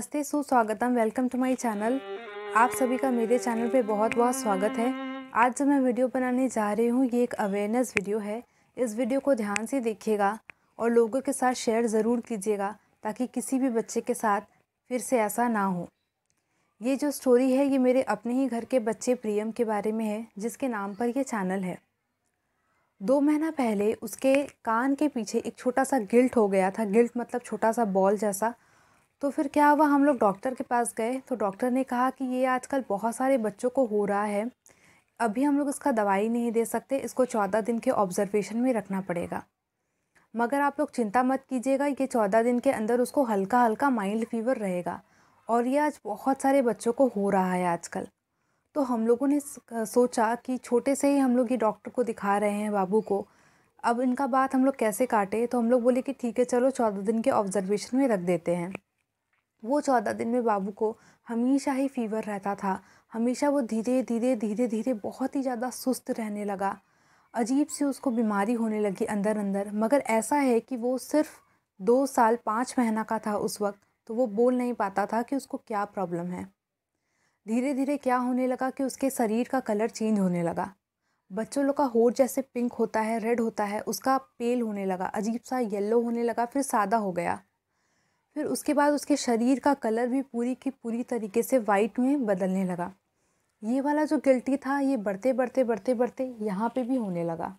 नमस्ते सुस्वागतम welcome to my channel आप सभी का मेरे चैनल पे बहुत बहुत स्वागत है आज जो मैं वीडियो बनाने जा रही हूँ ये एक अवेयरनेस वीडियो है इस वीडियो को ध्यान से देखिएगा और लोगों के साथ शेयर ज़रूर कीजिएगा ताकि किसी भी बच्चे के साथ फिर से ऐसा ना हो ये जो स्टोरी है ये मेरे अपने ही घर के बच्चे प्रियम के बारे में है जिसके नाम पर यह चैनल है दो महीना पहले उसके कान के पीछे एक छोटा सा गिल्ट हो गया था गिल्ट मतलब छोटा सा बॉल जैसा तो फिर क्या हुआ हम लोग डॉक्टर के पास गए तो डॉक्टर ने कहा कि ये आजकल बहुत सारे बच्चों को हो रहा है अभी हम लोग इसका दवाई नहीं दे सकते इसको चौदह दिन के ऑब्जर्वेशन में रखना पड़ेगा मगर आप लोग चिंता मत कीजिएगा ये चौदह दिन के अंदर उसको हल्का हल्का माइल्ड फीवर रहेगा और ये आज बहुत सारे बच्चों को हो रहा है आजकल तो हम लोगों ने सोचा कि छोटे से ही हम लोग ये डॉक्टर को दिखा रहे हैं बाबू को अब इनका बात हम लोग कैसे काटे तो हम लोग बोले कि ठीक है चलो चौदह दिन के ऑब्जर्वेशन में रख देते हैं वो चौदह दिन में बाबू को हमेशा ही फीवर रहता था हमेशा वो धीरे धीरे धीरे धीरे बहुत ही ज़्यादा सुस्त रहने लगा अजीब सी उसको बीमारी होने लगी अंदर अंदर मगर ऐसा है कि वो सिर्फ दो साल पाँच महीना का था उस वक्त तो वो बोल नहीं पाता था कि उसको क्या प्रॉब्लम है धीरे धीरे क्या होने लगा कि उसके शरीर का कलर चेंज होने लगा बच्चों लोग का होट जैसे पिंक होता है रेड होता है उसका पेल होने लगा अजीब सा येलो होने लगा फिर सादा हो गया फिर उसके बाद उसके शरीर का कलर भी पूरी की पूरी तरीके से वाइट में बदलने लगा ये वाला जो गिल्टी था ये बढ़ते बढ़ते बढ़ते बढ़ते यहाँ पे भी होने लगा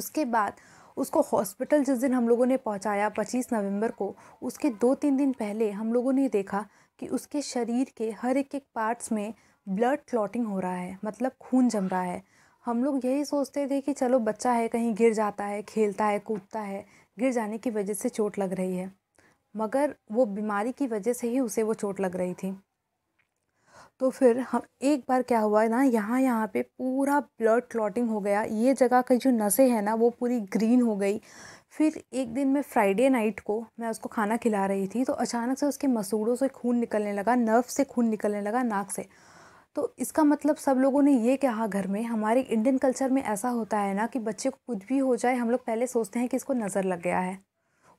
उसके बाद उसको हॉस्पिटल जिस दिन हम लोगों ने पहुँचाया पच्चीस नवंबर को उसके दो तीन दिन पहले हम लोगों ने देखा कि उसके शरीर के हर एक एक पार्ट्स में ब्लड क्लॉटिंग हो रहा है मतलब खून जम रहा है हम लोग यही सोचते थे कि चलो बच्चा है कहीं गिर जाता है खेलता है कूदता है गिर जाने की वजह से चोट लग रही है मगर वो बीमारी की वजह से ही उसे वो चोट लग रही थी तो फिर हम एक बार क्या हुआ ना यहाँ यहाँ पे पूरा ब्लड क्लॉटिंग हो गया ये जगह की जो नसें हैं ना वो पूरी ग्रीन हो गई फिर एक दिन मैं फ्राइडे नाइट को मैं उसको खाना खिला रही थी तो अचानक से उसके मसूड़ों से खून निकलने लगा नर्व से खून निकलने लगा नाक से तो इसका मतलब सब लोगों ने ये कहा घर में हमारे इंडियन कल्चर में ऐसा होता है ना कि बच्चे को कुछ भी हो जाए हम लोग पहले सोचते हैं कि इसको नज़र लग गया है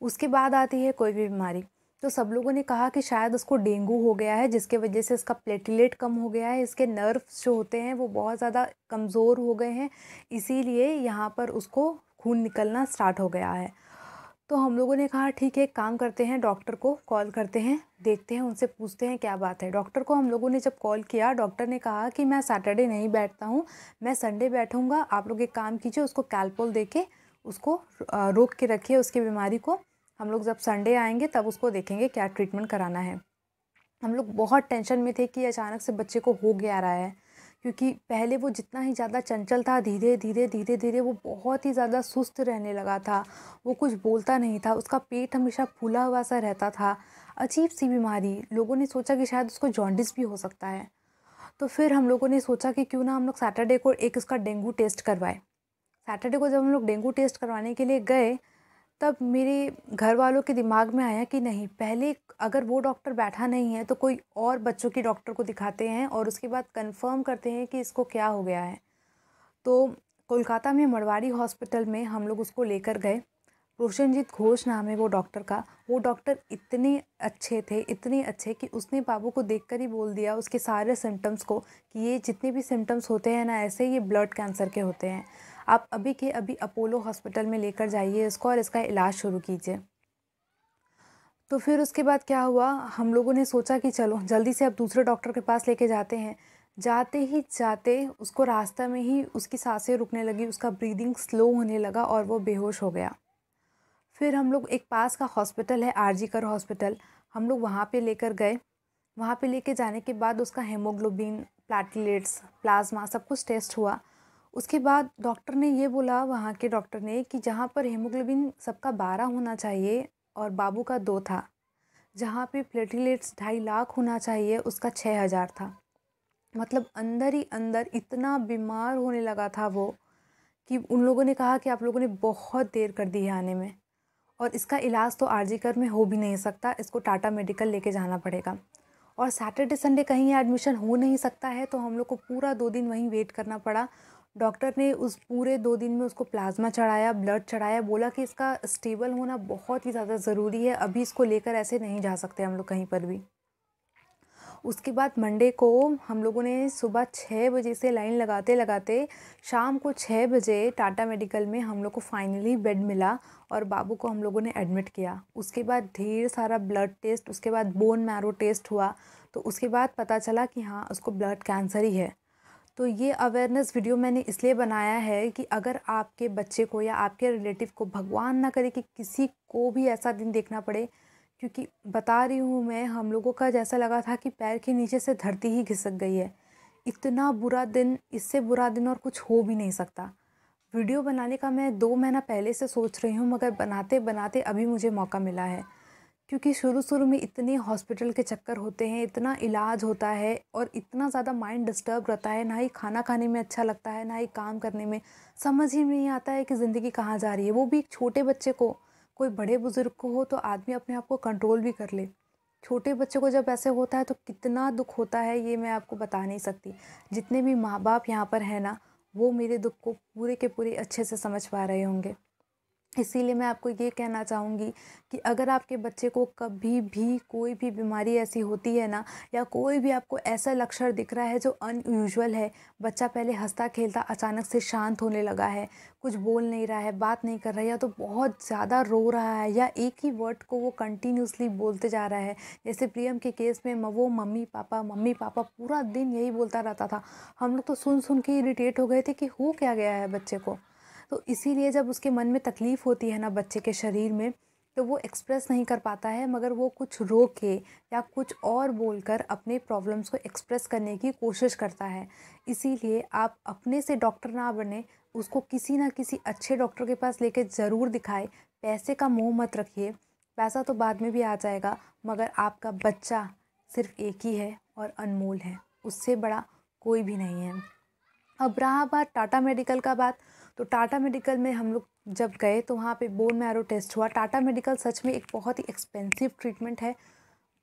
उसके बाद आती है कोई भी बीमारी तो सब लोगों ने कहा कि शायद उसको डेंगू हो गया है जिसके वजह से इसका प्लेटलेट कम हो गया है इसके नर्व्स जो होते हैं वो बहुत ज़्यादा कमज़ोर हो गए हैं इसीलिए यहाँ पर उसको खून निकलना स्टार्ट हो गया है तो हम लोगों ने कहा ठीक है काम करते हैं डॉक्टर को कॉल करते हैं देखते हैं उनसे पूछते हैं क्या बात है डॉक्टर को हम लोगों ने जब कॉल किया डॉक्टर ने कहा कि मैं सैटरडे नहीं बैठता हूँ मैं संडे बैठूँगा आप लोग एक काम कीजिए उसको कैलपोल दे के उसको रोक के रखिए उसकी बीमारी को हम लोग जब संडे आएंगे तब उसको देखेंगे क्या ट्रीटमेंट कराना है हम लोग बहुत टेंशन में थे कि अचानक से बच्चे को हो गया रहा है क्योंकि पहले वो जितना ही ज़्यादा चंचल था धीरे धीरे धीरे धीरे वो बहुत ही ज़्यादा सुस्त रहने लगा था वो कुछ बोलता नहीं था उसका पेट हमेशा फूला हुआ सा रहता था अजीब सी बीमारी लोगों ने सोचा कि शायद उसको जॉन्डिस भी हो सकता है तो फिर हम लोगों ने सोचा कि क्यों ना हम लोग सैटरडे को एक उसका डेंगू टेस्ट करवाए सैटरडे को जब हम लोग डेंगू टेस्ट करवाने के लिए गए तब मेरे घर वालों के दिमाग में आया कि नहीं पहले अगर वो डॉक्टर बैठा नहीं है तो कोई और बच्चों की डॉक्टर को दिखाते हैं और उसके बाद कंफर्म करते हैं कि इसको क्या हो गया है तो कोलकाता में मड़वाड़ी हॉस्पिटल में हम लोग उसको लेकर गए रोशनजीत घोष नाम है वो डॉक्टर का वो डॉक्टर इतने अच्छे थे इतने अच्छे कि उसने बाबू को देखकर ही बोल दिया उसके सारे सिम्टम्स को कि ये जितने भी सिम्टम्स होते हैं ना ऐसे ये ब्लड कैंसर के होते हैं आप अभी के अभी अपोलो हॉस्पिटल में लेकर जाइए इसको और इसका इलाज शुरू कीजिए तो फिर उसके बाद क्या हुआ हम लोगों ने सोचा कि चलो जल्दी से अब दूसरे डॉक्टर के पास लेके जाते हैं जाते ही जाते उसको रास्ते में ही उसकी सांसें रुकने लगी उसका ब्रीदिंग स्लो होने लगा और वो बेहोश हो गया फिर हम लोग एक पास का हॉस्पिटल है जी कर हॉस्पिटल हम लोग वहाँ पे लेकर गए वहाँ पे लेके जाने के बाद उसका हेमोग्लोबिन प्लेटलेट्स प्लाज्मा सब कुछ टेस्ट हुआ उसके बाद डॉक्टर ने ये बोला वहाँ के डॉक्टर ने कि जहाँ पर हेमोग्लोबिन सबका बारह होना चाहिए और बाबू का दो था जहाँ पे प्लेटलेट्स ढाई लाख होना चाहिए उसका छः हज़ार था मतलब अंदर ही अंदर इतना बीमार होने लगा था वो कि उन लोगों ने कहा कि आप लोगों ने बहुत देर कर दी है आने में और इसका इलाज तो कर में हो भी नहीं सकता इसको टाटा मेडिकल लेके जाना पड़ेगा और सैटरडे संडे कहीं एडमिशन हो नहीं सकता है तो हम लोग को पूरा दो दिन वहीं वेट करना पड़ा डॉक्टर ने उस पूरे दो दिन में उसको प्लाज्मा चढ़ाया ब्लड चढ़ाया बोला कि इसका स्टेबल होना बहुत ही ज़्यादा ज़रूरी है अभी इसको लेकर ऐसे नहीं जा सकते हम लोग कहीं पर भी उसके बाद मंडे को हम लोगों ने सुबह छः बजे से लाइन लगाते लगाते शाम को छः बजे टाटा मेडिकल में हम लोग को फाइनली बेड मिला और बाबू को हम लोगों ने एडमिट किया उसके बाद ढेर सारा ब्लड टेस्ट उसके बाद बोन मैरो टेस्ट हुआ तो उसके बाद पता चला कि हाँ उसको ब्लड कैंसर ही है तो ये अवेयरनेस वीडियो मैंने इसलिए बनाया है कि अगर आपके बच्चे को या आपके रिलेटिव को भगवान ना करे कि किसी को भी ऐसा दिन देखना पड़े क्योंकि बता रही हूँ मैं हम लोगों का जैसा लगा था कि पैर के नीचे से धरती ही घिसक गई है इतना बुरा दिन इससे बुरा दिन और कुछ हो भी नहीं सकता वीडियो बनाने का मैं दो महीना पहले से सोच रही हूँ मगर बनाते बनाते अभी मुझे मौका मिला है क्योंकि शुरू शुरू में इतने हॉस्पिटल के चक्कर होते हैं इतना इलाज होता है और इतना ज़्यादा माइंड डिस्टर्ब रहता है ना ही खाना खाने में अच्छा लगता है ना ही काम करने में समझ ही नहीं आता है कि ज़िंदगी कहाँ जा रही है वो भी एक छोटे बच्चे को कोई बड़े बुज़ुर्ग को हो तो आदमी अपने आप को कंट्रोल भी कर ले छोटे बच्चे को जब ऐसे होता है तो कितना दुख होता है ये मैं आपको बता नहीं सकती जितने भी माँ बाप यहाँ पर हैं ना वो मेरे दुख को पूरे के पूरे अच्छे से समझ पा रहे होंगे इसीलिए मैं आपको ये कहना चाहूँगी कि अगर आपके बच्चे को कभी भी कोई भी बीमारी ऐसी होती है ना या कोई भी आपको ऐसा लक्षण दिख रहा है जो अनयूजल है बच्चा पहले हंसता खेलता अचानक से शांत होने लगा है कुछ बोल नहीं रहा है बात नहीं कर रहा है या तो बहुत ज़्यादा रो रहा है या एक ही वर्ड को वो कंटिन्यूसली बोलते जा रहा है जैसे प्रियम के केस में वो मम्मी पापा मम्मी पापा पूरा दिन यही बोलता रहता था हम लोग तो सुन सुन के इरीटेट हो गए थे कि हो क्या गया है बच्चे को तो इसीलिए जब उसके मन में तकलीफ़ होती है ना बच्चे के शरीर में तो वो एक्सप्रेस नहीं कर पाता है मगर वो कुछ रो के या कुछ और बोलकर अपने प्रॉब्लम्स को एक्सप्रेस करने की कोशिश करता है इसीलिए आप अपने से डॉक्टर ना बने उसको किसी ना किसी अच्छे डॉक्टर के पास लेके ज़रूर दिखाए पैसे का मोह मत रखिए पैसा तो बाद में भी आ जाएगा मगर आपका बच्चा सिर्फ एक ही है और अनमोल है उससे बड़ा कोई भी नहीं है अब रहा बात टाटा मेडिकल का बात तो टाटा मेडिकल में हम लोग जब गए तो वहाँ पे बोन मैरो टेस्ट हुआ टाटा मेडिकल सच में एक बहुत ही एक्सपेंसिव ट्रीटमेंट है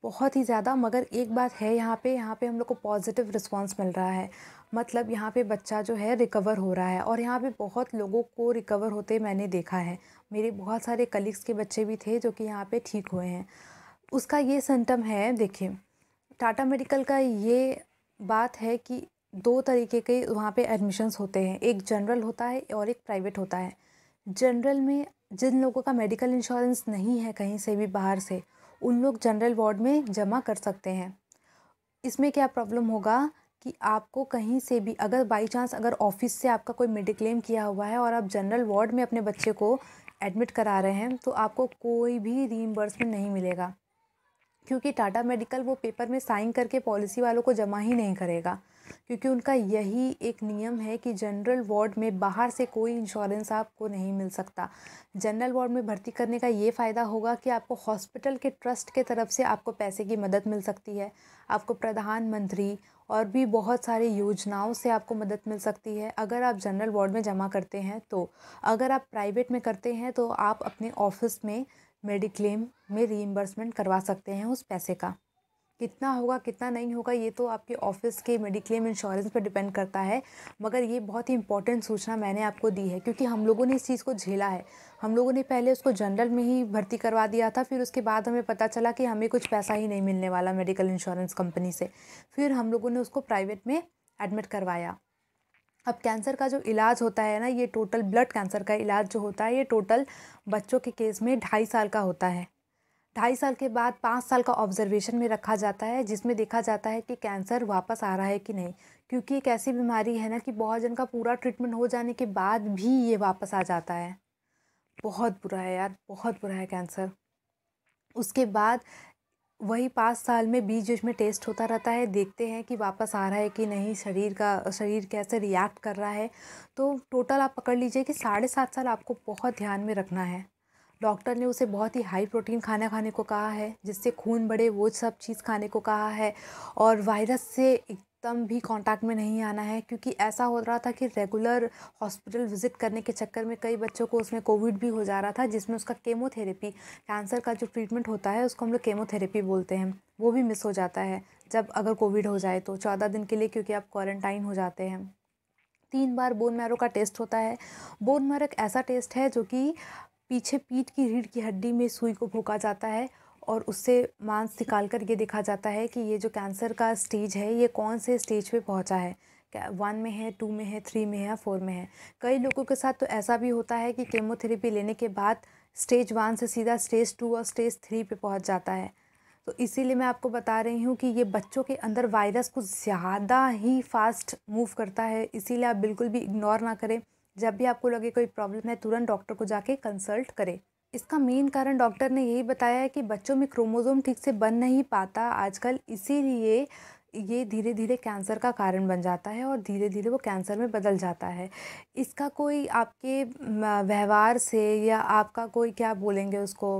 बहुत ही ज़्यादा मगर एक बात है यहाँ पे यहाँ पे हम लोग को पॉजिटिव रिस्पांस मिल रहा है मतलब यहाँ पे बच्चा जो है रिकवर हो रहा है और यहाँ पे बहुत लोगों को रिकवर होते मैंने देखा है मेरे बहुत सारे कलीग्स के बच्चे भी थे जो कि यहाँ पे ठीक हुए हैं उसका ये सिम्टम है देखिए टाटा मेडिकल का ये बात है कि दो तरीके के वहाँ पे एडमिशन्स होते हैं एक जनरल होता है और एक प्राइवेट होता है जनरल में जिन लोगों का मेडिकल इंश्योरेंस नहीं है कहीं से भी बाहर से उन लोग जनरल वार्ड में जमा कर सकते हैं इसमें क्या प्रॉब्लम होगा कि आपको कहीं से भी अगर बाई चांस अगर ऑफिस से आपका कोई मेडिक्लेम किया हुआ है और आप जनरल वार्ड में अपने बच्चे को एडमिट करा रहे हैं तो आपको कोई भी रीइम्बर्समेंट नहीं मिलेगा क्योंकि टाटा मेडिकल वो पेपर में साइन करके पॉलिसी वालों को जमा ही नहीं करेगा क्योंकि उनका यही एक नियम है कि जनरल वार्ड में बाहर से कोई इंश्योरेंस आपको नहीं मिल सकता जनरल वार्ड में भर्ती करने का ये फ़ायदा होगा कि आपको हॉस्पिटल के ट्रस्ट के तरफ से आपको पैसे की मदद मिल सकती है आपको प्रधानमंत्री और भी बहुत सारी योजनाओं से आपको मदद मिल सकती है अगर आप जनरल वार्ड में जमा करते हैं तो अगर आप प्राइवेट में करते हैं तो आप अपने ऑफिस में मेडिक्लेम में रीइम्बर्समेंट करवा सकते हैं उस पैसे का कितना होगा कितना नहीं होगा ये तो आपके ऑफिस के मेडिक्लेम इंश्योरेंस पर डिपेंड करता है मगर ये बहुत ही इंपॉर्टेंट सूचना मैंने आपको दी है क्योंकि हम लोगों ने इस चीज़ को झेला है हम लोगों ने पहले उसको जनरल में ही भर्ती करवा दिया था फिर उसके बाद हमें पता चला कि हमें कुछ पैसा ही नहीं मिलने वाला मेडिकल इंश्योरेंस कंपनी से फिर हम लोगों ने उसको प्राइवेट में एडमिट करवाया अब कैंसर का जो इलाज होता है ना ये टोटल ब्लड कैंसर का इलाज जो होता है ये टोटल बच्चों के केस में ढाई साल का होता है ढाई साल के बाद पाँच साल का ऑब्जर्वेशन में रखा जाता है जिसमें देखा जाता है कि कैंसर वापस आ रहा है कि नहीं क्योंकि एक ऐसी बीमारी है ना कि बहुत जन का पूरा ट्रीटमेंट हो जाने के बाद भी ये वापस आ जाता है बहुत बुरा है यार बहुत बुरा है कैंसर उसके बाद वही पाँच साल में बीच बीच में टेस्ट होता रहता है देखते हैं कि वापस आ रहा है कि नहीं शरीर का शरीर कैसे रिएक्ट कर रहा है तो टोटल आप पकड़ लीजिए कि साढ़े सात साल आपको बहुत ध्यान में रखना है डॉक्टर ने उसे बहुत ही हाई प्रोटीन खाना खाने को कहा है जिससे खून बढ़े वो सब चीज़ खाने को कहा है और वायरस से एकदम भी कांटेक्ट में नहीं आना है क्योंकि ऐसा हो रहा था कि रेगुलर हॉस्पिटल विज़िट करने के चक्कर में कई बच्चों को उसमें कोविड भी हो जा रहा था जिसमें उसका केमोथेरेपी कैंसर का जो ट्रीटमेंट होता है उसको हम लोग केमोथेरेपी बोलते हैं वो भी मिस हो जाता है जब अगर कोविड हो जाए तो चौदह दिन के लिए क्योंकि आप क्वारंटाइन हो जाते हैं तीन बार बोन मैरो का टेस्ट होता है बोन मैरो एक ऐसा टेस्ट है जो कि पीछे पीठ की रीढ़ की हड्डी में सुई को भोंका जाता है और उससे मांस निकाल कर ये देखा जाता है कि ये जो कैंसर का स्टेज है ये कौन से स्टेज पे पहुंचा है वन में है टू में है थ्री में है फोर में है कई लोगों के साथ तो ऐसा भी होता है कि केमोथेरेपी लेने के बाद स्टेज वन से सीधा स्टेज टू और स्टेज थ्री पे पहुंच जाता है तो इसीलिए मैं आपको बता रही हूँ कि ये बच्चों के अंदर वायरस कुछ ज़्यादा ही फास्ट मूव करता है इसीलिए आप बिल्कुल भी इग्नोर ना करें जब भी आपको लगे कोई प्रॉब्लम है तुरंत डॉक्टर को जाके कंसल्ट करें इसका मेन कारण डॉक्टर ने यही बताया है कि बच्चों में क्रोमोज़ोम ठीक से बन नहीं पाता आजकल इसीलिए ये धीरे धीरे कैंसर का कारण बन जाता है और धीरे धीरे वो कैंसर में बदल जाता है इसका कोई आपके व्यवहार से या आपका कोई क्या बोलेंगे उसको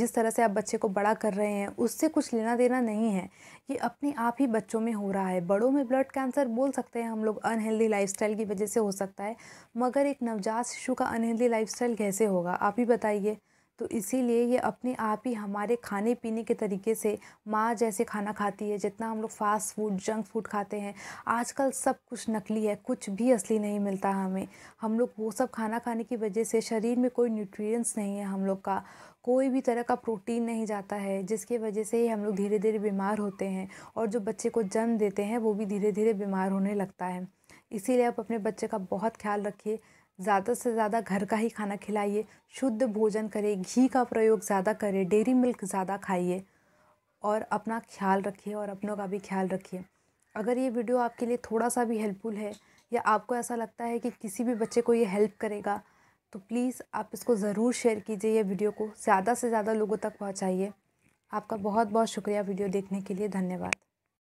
जिस तरह से आप बच्चे को बड़ा कर रहे हैं उससे कुछ लेना देना नहीं है ये अपने आप ही बच्चों में हो रहा है बड़ों में ब्लड कैंसर बोल सकते हैं हम लोग अनहेल्दी लाइफ की वजह से हो सकता है मगर एक नवजात शिशु का अनहेल्दी लाइफ कैसे होगा आप ही बताइए तो इसीलिए ये अपने आप ही हमारे खाने पीने के तरीके से माँ जैसे खाना खाती है जितना हम लोग फास्ट फूड जंक फूड खाते हैं आजकल सब कुछ नकली है कुछ भी असली नहीं मिलता हमें हम लोग वो सब खाना खाने की वजह से शरीर में कोई न्यूट्रिएंट्स नहीं है हम लोग का कोई भी तरह का प्रोटीन नहीं जाता है जिसकी वजह से ही हम लोग धीरे धीरे बीमार होते हैं और जो बच्चे को जन्म देते हैं वो भी धीरे धीरे बीमार होने लगता है इसीलिए आप अपने बच्चे का बहुत ख्याल रखिए ज़्यादा से ज़्यादा घर का ही खाना खिलाइए शुद्ध भोजन करें घी का प्रयोग ज़्यादा करें डेरी मिल्क ज़्यादा खाइए और अपना ख्याल रखिए और अपनों का भी ख्याल रखिए अगर ये वीडियो आपके लिए थोड़ा सा भी हेल्पफुल है या आपको ऐसा लगता है कि किसी भी बच्चे को ये हेल्प करेगा तो प्लीज़ आप इसको ज़रूर शेयर कीजिए ये वीडियो को ज़्यादा से ज़्यादा लोगों तक पहुँचाइए आपका बहुत बहुत शुक्रिया वीडियो देखने के लिए धन्यवाद